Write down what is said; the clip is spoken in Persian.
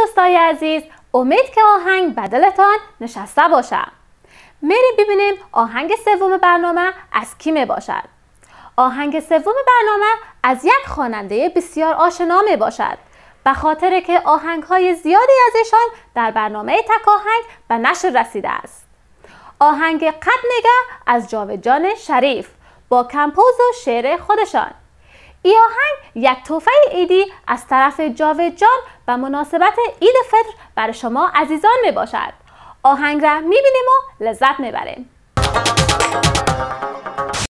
دوستای عزیز امید که آهنگ بدلتان نشسته باشم میریم ببینیم آهنگ سوم برنامه از کی میباشد باشد آهنگ سوم برنامه از یک خواننده بسیار آشنا می باشد به خاطر که آهنگ های زیادی از ایشان در برنامه تک آهنگ به نشر رسیده است آهنگ قد نگه از جاوید جان شریف با کمپوز و شعر خودشان ای آهنگ یک توفه ایدی از طرف جاوید جان و مناسبت عید فطر بر شما عزیزان می باشد. آهنگ را می بینیم و لذت می بریم.